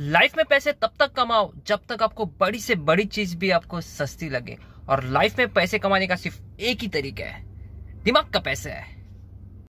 life में पैसे तब तक कमाओ जब तक आपको बड़ी से बड़ी चीज भी आपको सस्ती लगे और लाइफ में पैसे कमाने का सिर्फ एक ही तरीका है दिमाग का पैसा है